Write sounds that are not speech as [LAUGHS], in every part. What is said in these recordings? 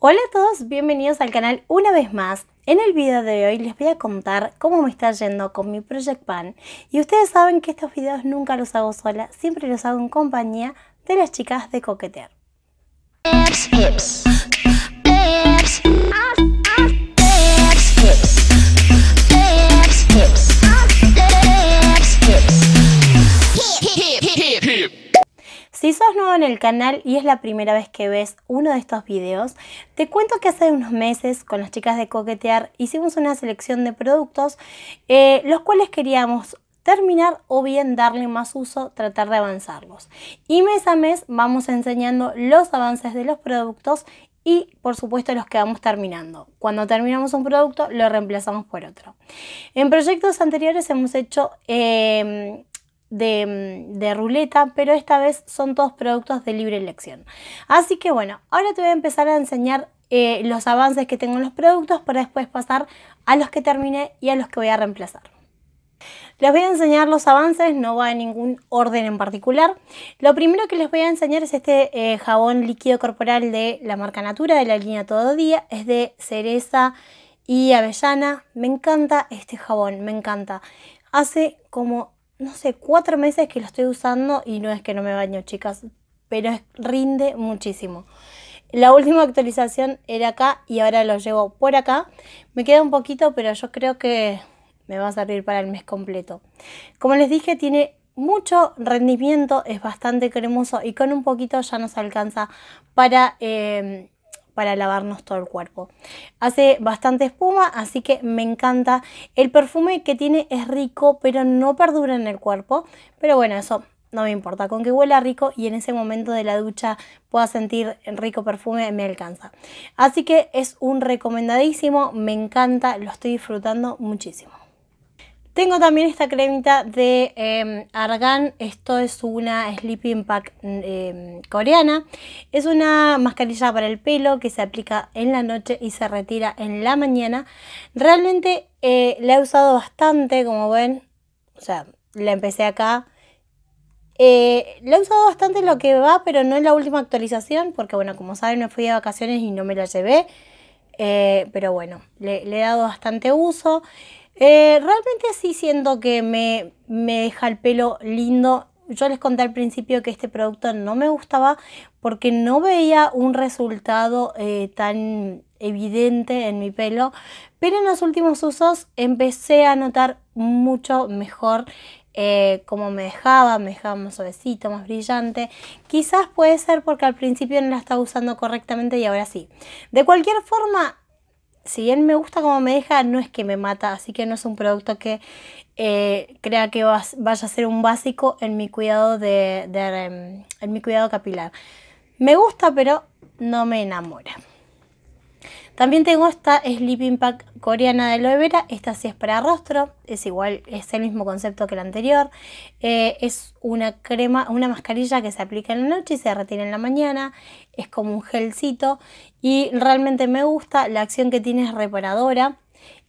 Hola a todos, bienvenidos al canal una vez más. En el video de hoy les voy a contar cómo me está yendo con mi Project Pan y ustedes saben que estos videos nunca los hago sola, siempre los hago en compañía de las chicas de Coquetear. Si sos nuevo en el canal y es la primera vez que ves uno de estos videos, te cuento que hace unos meses con las chicas de Coquetear hicimos una selección de productos eh, los cuales queríamos terminar o bien darle más uso, tratar de avanzarlos. Y mes a mes vamos enseñando los avances de los productos y por supuesto los que vamos terminando. Cuando terminamos un producto lo reemplazamos por otro. En proyectos anteriores hemos hecho eh, Mm, de, ruleta, pero esta vez son todos productos de libre elección. Así que bueno, ahora te voy a empezar a enseñar eh, los avances que tengo en los productos para después pasar a los que terminé y a los que voy a reemplazar. Les voy a enseñar los avances, no va en ningún orden en particular. Lo primero que les voy a enseñar es este eh, jabón líquido corporal de la marca Natura, de la línea Todo Día. Es de cereza y avellana. Me encanta este jabón, me encanta. Hace como no sé, cuatro meses que lo estoy usando y no es que no me baño, chicas, pero rinde muchísimo. La última actualización era acá y ahora lo llevo por acá. Me queda un poquito, pero yo creo que me va a servir para el mes completo. Como les dije, tiene mucho rendimiento, es bastante cremoso y con un poquito ya nos alcanza para eh, para lavarnos todo el cuerpo. Hace bastante espuma, así que me encanta. El perfume que tiene es rico, pero no perdura en el cuerpo. Pero bueno, eso no me importa, con que huela rico y en ese momento de la ducha pueda sentir rico perfume, me alcanza. Así que es un recomendadísimo, me encanta, lo estoy disfrutando muchísimo. Tengo también esta cremita de em, Argan. Esto es una Sleeping Pack em, coreana. Es una mascarilla para el pelo que se aplica en la noche y se retira en la mañana. Realmente eh, la he usado bastante, como ven. O sea, la empecé acá. Eh, la he usado bastante lo que va, pero no en la última actualización, porque bueno, como saben, me fui de vacaciones y no me la llevé. Eh, pero bueno, le, he dado bastante uso. Eh, realmente sí siento que me, deja el pelo lindo. Yo les conté al principio que este producto no me gustaba porque no veía un resultado eh, tan evidente en mi pelo, pero en los últimos usos empecé a notar mucho mejor eh, cómo me dejaba, me dejaba más suavecito, más brillante. Quizás puede ser porque al principio no la estaba usando correctamente y ahora sí. De cualquier forma, si bien me gusta como me deja, no es que me mata, así que no es un producto que eh, crea que vaya a ser un básico en mi cuidado de, em, en mi cuidado capilar. Me gusta, pero no me enamora. También tengo esta Sleeping Pack coreana de aloe Esta sí es para rostro. Es igual, es el mismo concepto que el anterior. Eh, es una crema, una mascarilla que se aplica en la noche y se retira en la mañana. Es como un gelcito. Y realmente me gusta. La acción que tiene es reparadora.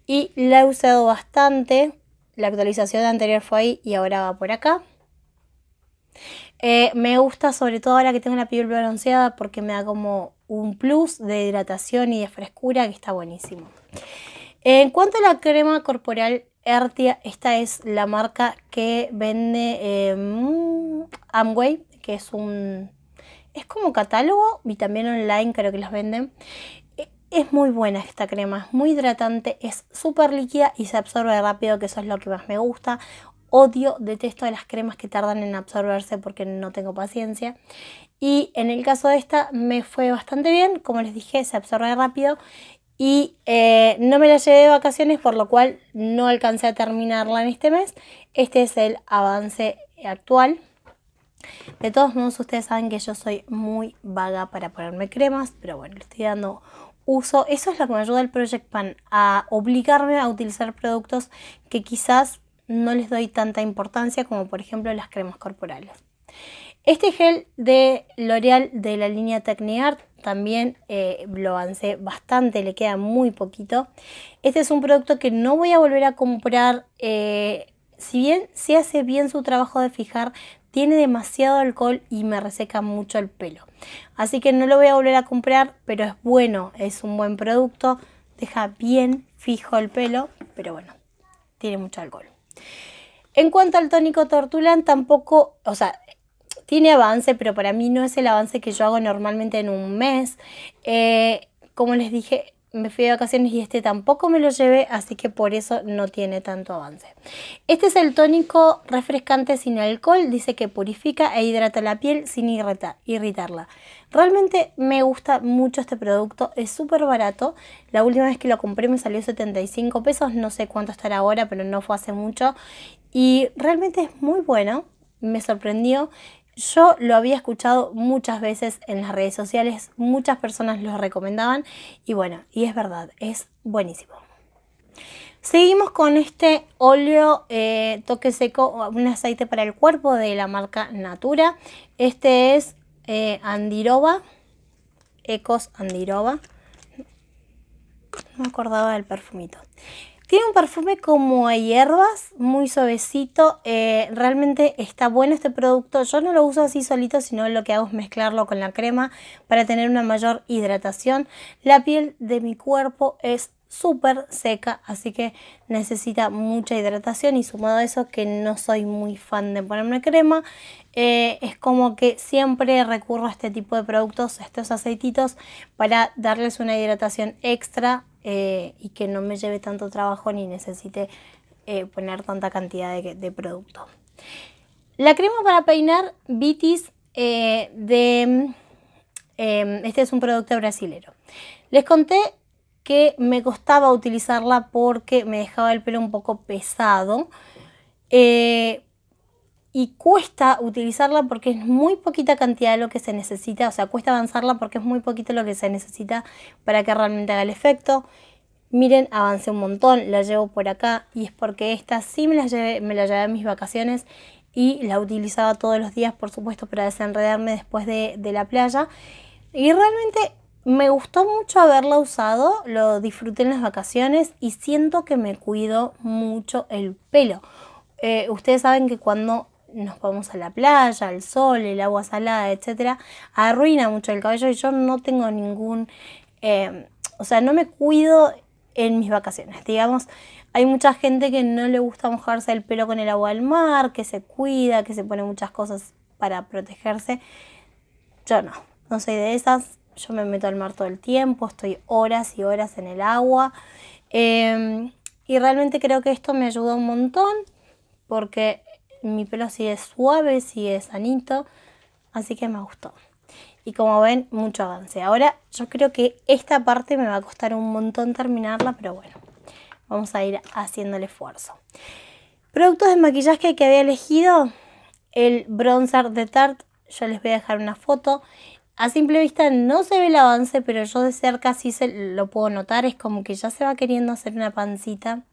Y la he usado bastante. La actualización anterior fue ahí y ahora va por acá. Eh, me gusta sobre todo ahora que tengo la piel bronceada porque me da como un plus de hidratación y de frescura que está buenísimo. En cuanto a la crema corporal Ertia, esta es la marca que vende em, Amway, que es un es como catálogo y también online creo que las venden. E, es muy buena esta crema, es muy hidratante, es súper líquida y se absorbe rápido, que eso es lo que más me gusta. Odio, detesto las cremas que tardan en absorberse porque no tengo paciencia. Y en el caso de esta me fue bastante bien, como les dije, se absorbe rápido y eh, no me la llevé de vacaciones, por lo cual no alcancé a terminarla en este mes. Este es el avance actual. De todos modos, ustedes saben que yo soy muy vaga para ponerme cremas, pero bueno, le estoy dando uso. Eso es lo que me ayuda el Project Pan a obligarme a utilizar productos que quizás no les doy tanta importancia como por ejemplo las cremas corporales. Este gel de L'Oreal de la línea Techniart también eh, lo avancé bastante, le queda muy poquito. Este es un producto que no voy a volver a comprar. Eh, si bien se hace bien su trabajo de fijar, tiene demasiado alcohol y me reseca mucho el pelo. Así que no lo voy a volver a comprar, pero es bueno, es un buen producto, deja bien fijo el pelo, pero bueno, tiene mucho alcohol. En cuanto al tónico Tortulan, tampoco, o sea, tiene avance, pero para mí no es el avance que yo hago normalmente en un mes. Eh, como les dije, me fui de vacaciones y este tampoco me lo llevé, así que por eso no tiene tanto avance. Este es el tónico refrescante sin alcohol, dice que purifica e hidrata la piel sin irritarla. Realmente me gusta mucho este producto, es súper barato. La última vez que lo compré me salió 75 pesos, no sé cuánto estará ahora, pero no fue hace mucho. Y realmente es muy bueno, me sorprendió. Yo lo había escuchado muchas veces en las redes sociales, muchas personas lo recomendaban y bueno, y es verdad, es buenísimo. Seguimos con este óleo eh, toque seco, un aceite para el cuerpo de la marca Natura. Este es eh, Andiroba, Ecos Andiroba. No me acordaba del perfumito. Tiene un perfume como a hierbas, muy suavecito. Eh, realmente está bueno este producto. Yo no lo uso así solito, sino lo que hago es mezclarlo con la crema para tener una mayor hidratación. La piel de mi cuerpo es súper seca, así que necesita mucha hidratación y sumado a eso que no soy muy fan de ponerme crema, eh, es como que siempre recurro a este tipo de productos, estos aceititos, para darles una hidratación extra eh, y que no me lleve tanto trabajo ni necesite eh, poner tanta cantidad de, producto. La crema para peinar Vitis eh, de... Em, este es un producto brasilero. Les conté que me costaba utilizarla porque me dejaba el pelo un poco pesado y cuesta utilizarla porque es muy poquita cantidad de lo que se necesita, o sea, cuesta avanzarla porque es muy poquito lo que se necesita para que realmente haga el efecto. Miren, avancé un montón, la llevo por acá y es porque esta sí me la llevé, me la llevé a mis vacaciones y la utilizaba todos los días, por supuesto, para desenredarme después de, la playa. Y realmente me gustó mucho haberla usado, lo disfruté en las vacaciones y siento que me cuido mucho el pelo. Eh, ustedes saben que cuando nos vamos a la playa, al sol, el agua salada, etcétera, arruina mucho el cabello y yo no tengo ningún, em, o sea, no me cuido en mis vacaciones. Digamos, hay mucha gente que no le gusta mojarse el pelo con el agua del mar, que se cuida, que se pone muchas cosas para protegerse. Yo no, no soy de esas. Yo me meto al mar todo el tiempo, estoy horas y horas en el agua. Em, y realmente creo que esto me ayuda un montón porque mi pelo sigue suave, sigue es sanito, así que me gustó. Y como ven, mucho avance. Ahora yo creo que esta parte me va a costar un montón terminarla, pero bueno, vamos a ir haciendo el esfuerzo. Productos de maquillaje que había elegido, el bronzer de Tarte, yo les voy a dejar una foto. A simple vista no se ve el avance, pero yo de cerca sí se lo puedo notar, es como que ya se va queriendo hacer una pancita.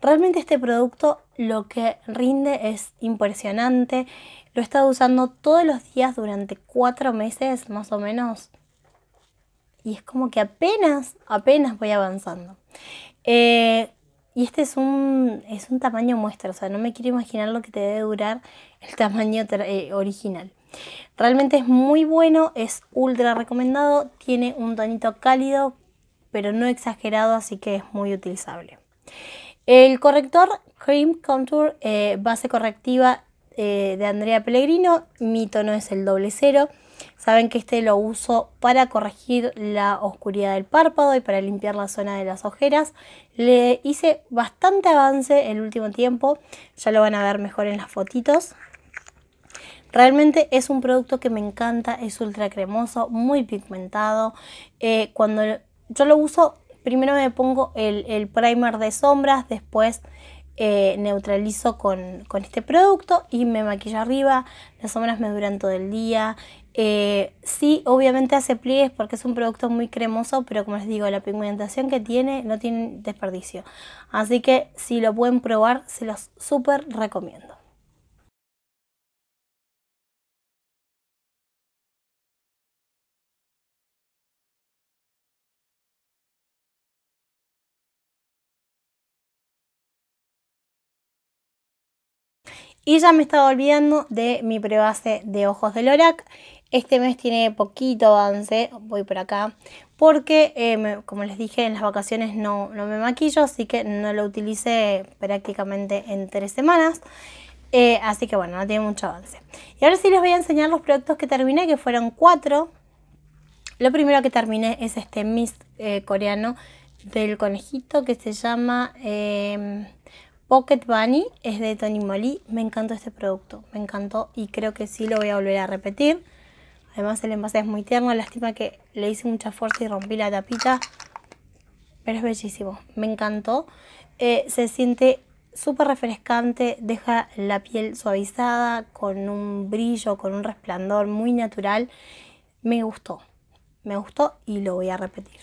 Realmente este producto lo que rinde es impresionante. Lo he estado usando todos los días durante cuatro meses más o menos. Y es como que apenas, apenas voy avanzando. Eh, y este es un, es un tamaño muestra, o sea, no me quiero imaginar lo que te debe durar el tamaño eh, original. Realmente es muy bueno, es ultra recomendado, tiene un tonito cálido, pero no exagerado, así que es muy utilizable. El corrector Cream Contour eh, base correctiva eh, de Andrea Pellegrino, mi tono es el doble cero. Saben que este lo uso para corregir la oscuridad del párpado y para limpiar la zona de las ojeras. Le hice bastante avance el último tiempo, ya lo van a ver mejor en las fotitos. Realmente es un producto que me encanta, es ultra cremoso, muy pigmentado. Eh, cuando yo lo uso, primero me pongo el, primer de sombras, después eh, neutralizo con, este producto y me maquillo arriba. Las sombras me duran todo el día. Eh, sí, obviamente hace pliegues porque es un producto muy cremoso, pero como les digo, la pigmentación que tiene no tiene desperdicio. Así que si lo pueden probar, se los súper recomiendo. Y ya me estaba olvidando de mi prebase de ojos de Lorac. Este mes tiene poquito avance, voy por acá, porque em, como les dije en las vacaciones no, me maquillo, así que no lo utilicé prácticamente en tres semanas. Eh, así que bueno, no tiene mucho avance. Y ahora sí les voy a enseñar los productos que terminé, que fueron cuatro. Lo primero que terminé es este mist eh, coreano del conejito que se llama... Em, Pocket Bunny es de Tony Moly. Me encantó este producto, me encantó y creo que sí lo voy a volver a repetir. Además el envase es muy tierno, lástima que le hice mucha fuerza y rompí la tapita. Pero es bellísimo, me encantó. Eh, se siente súper refrescante, deja la piel suavizada, con un brillo, con un resplandor muy natural. Me gustó, me gustó y lo voy a repetir.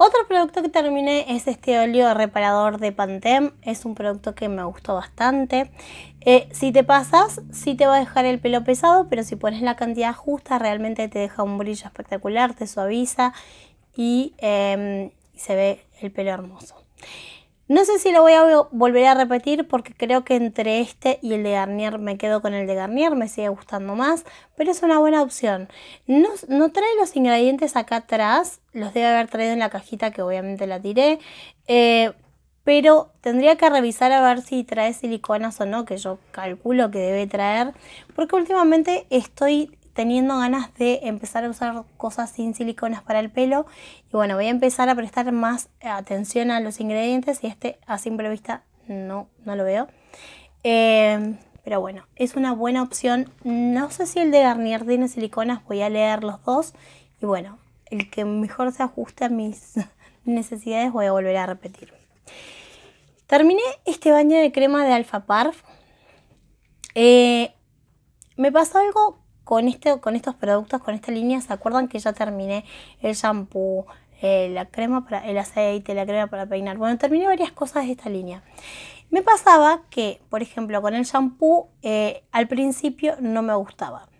Otro producto que terminé es este óleo reparador de Pantem. Es un producto que me gustó bastante. Eh, si te pasas, sí te va a dejar el pelo pesado, pero si pones la cantidad justa, realmente te deja un brillo espectacular, te suaviza y em, se ve el pelo hermoso. No sé si lo voy a volver a repetir porque creo que entre este y el de Garnier me quedo con el de Garnier, me sigue gustando más, pero es una buena opción. No, trae los ingredientes acá atrás, los debe haber traído en la cajita que obviamente la tiré, eh, pero tendría que revisar a ver si trae siliconas o no, que yo calculo que debe traer, porque últimamente estoy teniendo ganas de empezar a usar cosas sin siliconas para el pelo. Y bueno, voy a empezar a prestar más atención a los ingredientes y este a simple vista no, no lo veo. Em, pero bueno, es una buena opción. No sé si el de Garnier tiene siliconas, voy a leer los dos. Y bueno, el que mejor se ajuste a mis [LAUGHS] necesidades voy a volver a repetir. Terminé este baño de crema de Alfa Parf. Eh, me pasó algo con, este, con estos productos, con esta línea, se acuerdan que ya terminé el shampoo, eh, la crema para el aceite, la crema para peinar. Bueno, terminé varias cosas de esta línea. Me pasaba que, por ejemplo, con el shampoo eh, al principio no me gustaba.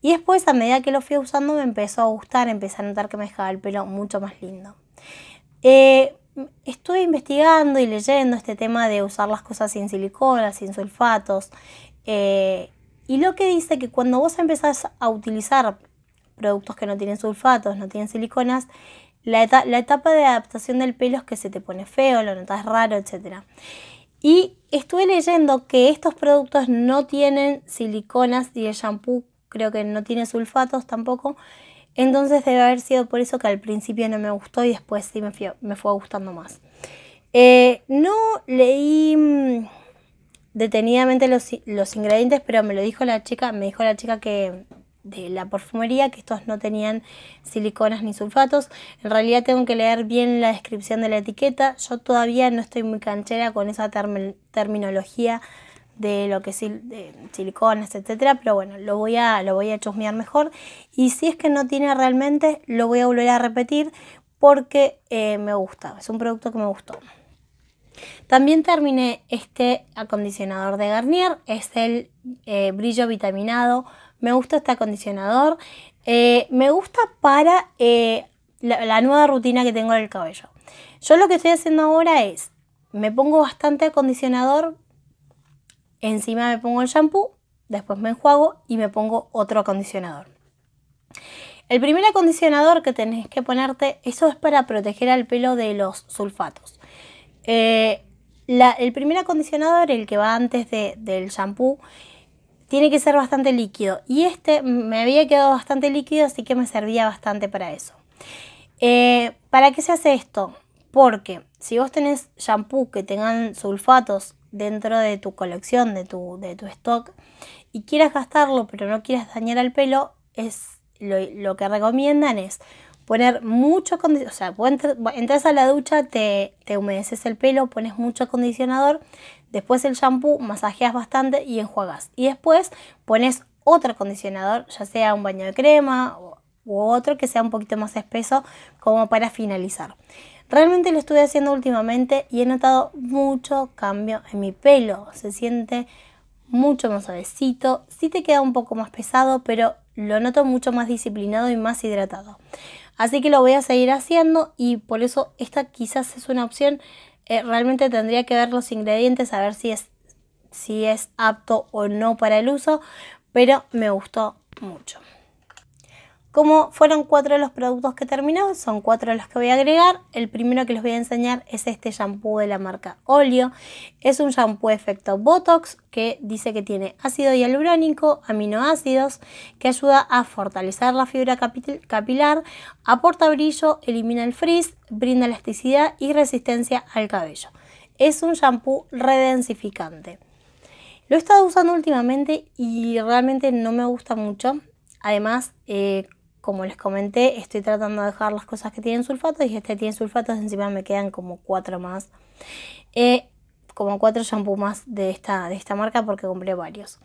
Y después, a medida que lo fui usando, me empezó a gustar, empecé a notar que me dejaba el pelo mucho más lindo. Eh, estuve investigando y leyendo este tema de usar las cosas sin silicona, sin sulfatos. Y lo que dice que cuando vos empezás a utilizar productos que no tienen sulfatos, no tienen siliconas, la, etapa de adaptación del pelo es que se te pone feo, lo notas raro, etc. Y estuve leyendo que estos productos no tienen siliconas y el shampoo creo que no tiene sulfatos tampoco. Entonces debe haber sido por eso que al principio no me gustó y después sí me, fue gustando más. Eh, no leí mm, detenidamente los, ingredientes, pero me lo dijo la chica, me dijo la chica que de la perfumería que estos no tenían siliconas ni sulfatos. En realidad tengo que leer bien la descripción de la etiqueta. Yo todavía no estoy muy canchera con esa terminología de lo que es siliconas, etcétera, pero bueno, lo voy a lo voy a chusmear mejor y si es que no tiene realmente lo voy a volver a repetir porque eh, me gusta, es un producto que me gustó. También terminé este acondicionador de Garnier, es el eh, brillo vitaminado. Me gusta este acondicionador, eh, me gusta para eh, la, la, nueva rutina que tengo en el cabello. Yo lo que estoy haciendo ahora es, me pongo bastante acondicionador, encima me pongo el shampoo, después me enjuago y me pongo otro acondicionador. El primer acondicionador que tenés que ponerte, eso es para proteger al pelo de los sulfatos. Eh, el primer acondicionador, el que va antes del shampoo, tiene que ser bastante líquido. Y este me había quedado bastante líquido, así que me servía bastante para eso. Eh, ¿Para qué se hace esto? Porque si vos tenés shampoo que tengan sulfatos dentro de tu colección, de tu, de tu stock, y quieras gastarlo pero no quieras dañar al pelo, es lo, lo que recomiendan es poner mucho acondicionador, o sea, entras a la ducha, te, humedeces el pelo, pones mucho acondicionador, después el shampoo, masajeas bastante y enjuagas. Y después pones otro acondicionador, ya sea un baño de crema u otro que sea un poquito más espeso como para finalizar. Realmente lo estuve haciendo últimamente y he notado mucho cambio en mi pelo. Se siente mucho más suavecito, sí te queda un poco más pesado, pero lo noto mucho más disciplinado y más hidratado. Así que lo voy a seguir haciendo y por eso esta quizás es una opción. Eh, realmente tendría que ver los ingredientes, a ver si si es apto o no para el uso, pero me gustó mucho. Como fueron cuatro de los productos que terminó, son cuatro de los que voy a agregar. El primero que les voy a enseñar es este shampoo de la marca Olio. Es un shampoo efecto Botox que dice que tiene ácido hialurónico, aminoácidos, que ayuda a fortalecer la fibra capilar, aporta brillo, elimina el frizz, brinda elasticidad y resistencia al cabello. Es un shampoo redensificante. Lo he estado usando últimamente y realmente no me gusta mucho. Además, eh, como les comenté, estoy tratando de dejar las cosas que tienen sulfatos y este tiene sulfatos, encima me quedan como cuatro más. Eh, como cuatro shampoos más de esta, de esta marca porque compré varios.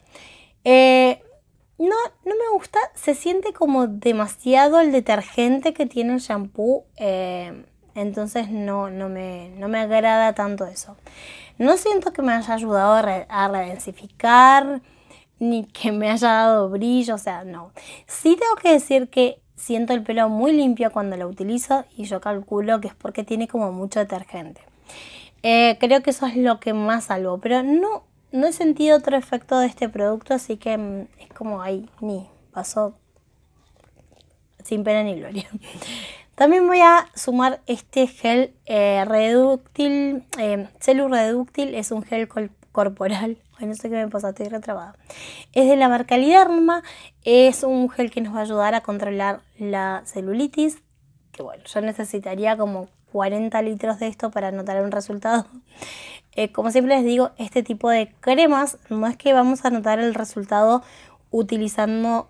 Eh, no, no me gusta, se siente como demasiado el detergente que tiene el shampoo. Eh, entonces no, me, agrada tanto eso. No siento que me haya ayudado a, a redensificar ni que me haya dado brillo, o sea, no. Sí tengo que decir que siento el pelo muy limpio cuando lo utilizo y yo calculo que es porque tiene como mucho detergente. Eh, creo que eso es lo que más salvo, pero no, no he sentido otro efecto de este producto, así que mm, es como ahí, ni pasó sin pena ni gloria. [LAUGHS] También voy a sumar este gel eh, reductil, eh, Celu Reductil, es un gel corporal. bueno [LAUGHS] no sé qué me pasa, estoy retrabada. Es de la marca Liderma. Es un gel que nos va a ayudar a controlar la celulitis. Que bueno, yo necesitaría como 40 litros de esto para notar un resultado. [LAUGHS] Eh, como siempre les digo, este tipo de cremas no es que vamos a notar el resultado utilizando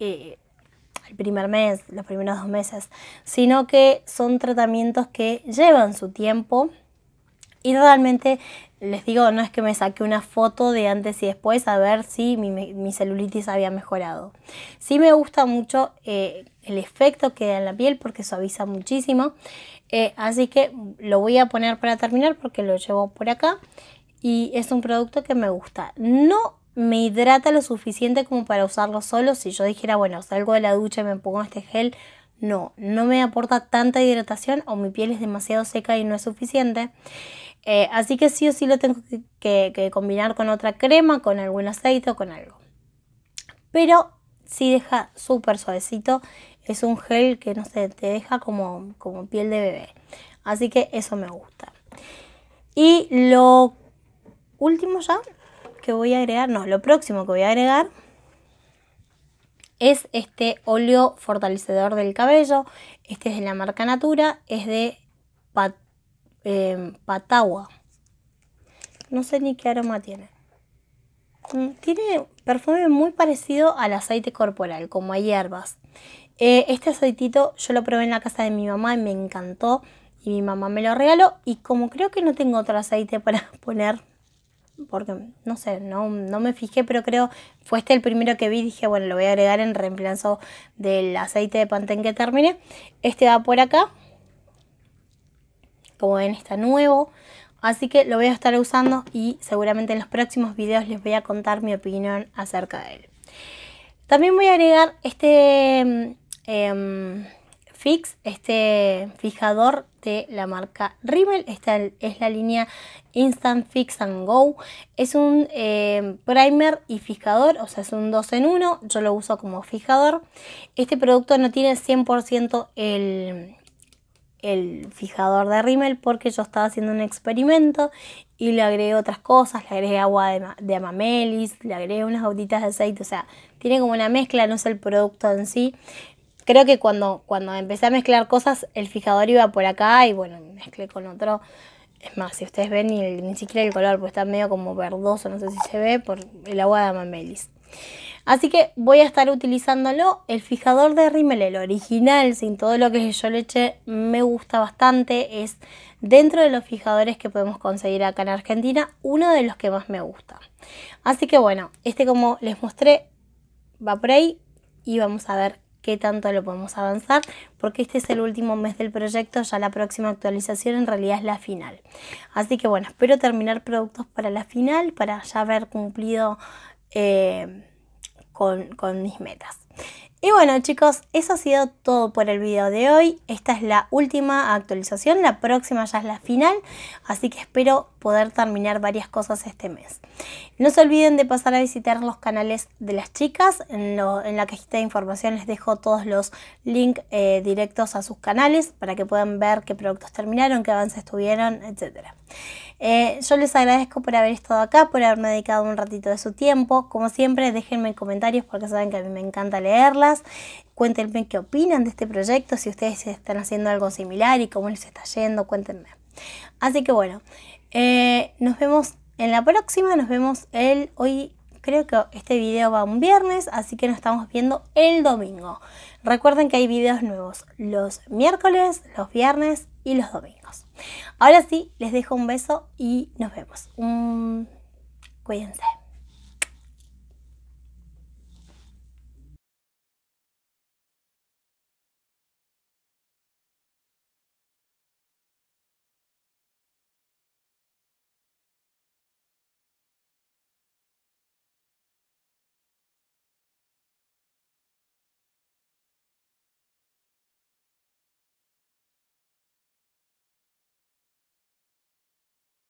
el eh, primer mes, los primeros dos meses, sino que son tratamientos que llevan su tiempo y realmente les digo, no es que me saque una foto de antes y después a ver si mi, celulitis había mejorado. Sí me gusta mucho eh, el efecto que da en la piel porque suaviza muchísimo. Eh, así que lo voy a poner para terminar porque lo llevo por acá. Y es un producto que me gusta. No me hidrata lo suficiente como para usarlo solo. Si yo dijera, bueno, salgo de la ducha y me pongo este gel. No, no me aporta tanta hidratación o mi piel es demasiado seca y no es suficiente. Eh, así que sí o sí lo tengo que, combinar con otra crema, con algún aceite o con algo. Pero sí deja súper suavecito. Es un gel que no sé, te deja como, como piel de bebé. Así que eso me gusta. Y lo último ya que voy a agregar, no, lo próximo que voy a agregar es este óleo fortalecedor del cabello. Este es de la marca Natura, es de Pat Em, patagua. No sé ni qué aroma tiene. Mm, tiene perfume muy parecido al aceite corporal, como a hierbas. Eh, este aceitito yo lo probé en la casa de mi mamá y me encantó. Y mi mamá me lo regaló. Y como creo que no tengo otro aceite para [LAUGHS] poner, porque no sé, no, no me fijé, pero creo fue este el primero que vi. Dije, bueno, lo voy a agregar en reemplazo del aceite de pantén que terminé. Este va por acá. Como ven está nuevo. Así que lo voy a estar usando y seguramente en los próximos videos les voy a contar mi opinión acerca de él. También voy a agregar este mm, em, fix, este fijador de la marca Rimmel. Esta es la línea Instant Fix and Go. Es un em, primer y fijador, o sea, es un 2 en 1. Yo lo uso como fijador. Este producto no tiene 100% el el fijador de rímel porque yo estaba haciendo un experimento y le agregué otras cosas, le agregué agua de, amamelis, le agregué unas gotitas de aceite, o sea, tiene como una mezcla, no es el producto en sí. Creo que cuando, cuando empecé a mezclar cosas, el fijador iba por acá y bueno, mezclé con otro. Es más, si ustedes ven, ni, ni siquiera el color, pues está medio como verdoso, no sé si se ve, por el agua de amamelis. Así que voy a estar utilizándolo. El fijador de rímel, el original, sin todo lo que yo le eché, me gusta bastante. Es dentro de los fijadores que podemos conseguir acá en Argentina, uno de los que más me gusta. Así que bueno, este como les mostré, va por ahí y vamos a ver qué tanto lo podemos avanzar, porque este es el último mes del proyecto, ya la próxima actualización en realidad es la final. Así que bueno, espero terminar productos para la final, para ya haber cumplido eh, con, mis metas. Y bueno chicos, eso ha sido todo por el video de hoy. Esta es la última actualización, la próxima ya es la final, así que espero poder terminar varias cosas este mes. No se olviden de pasar a visitar los canales de las chicas, en, la cajita de información les dejo todos los links eh, directos a sus canales para que puedan ver qué productos terminaron, qué avances tuvieron, etcétera. Eh, yo les agradezco por haber estado acá, por haberme dedicado un ratito de su tiempo. Como siempre, déjenme comentarios porque saben que a mí me encanta leerlas. Cuéntenme qué opinan de este proyecto, si ustedes están haciendo algo similar y cómo les está yendo, cuéntenme. Así que bueno, eh, nos vemos en la próxima, nos vemos el hoy. Creo que este video va un viernes, así que nos estamos viendo el domingo. Recuerden que hay videos nuevos los miércoles, los viernes y los domingos. Ahora sí, les dejo un beso y nos vemos. cuídense.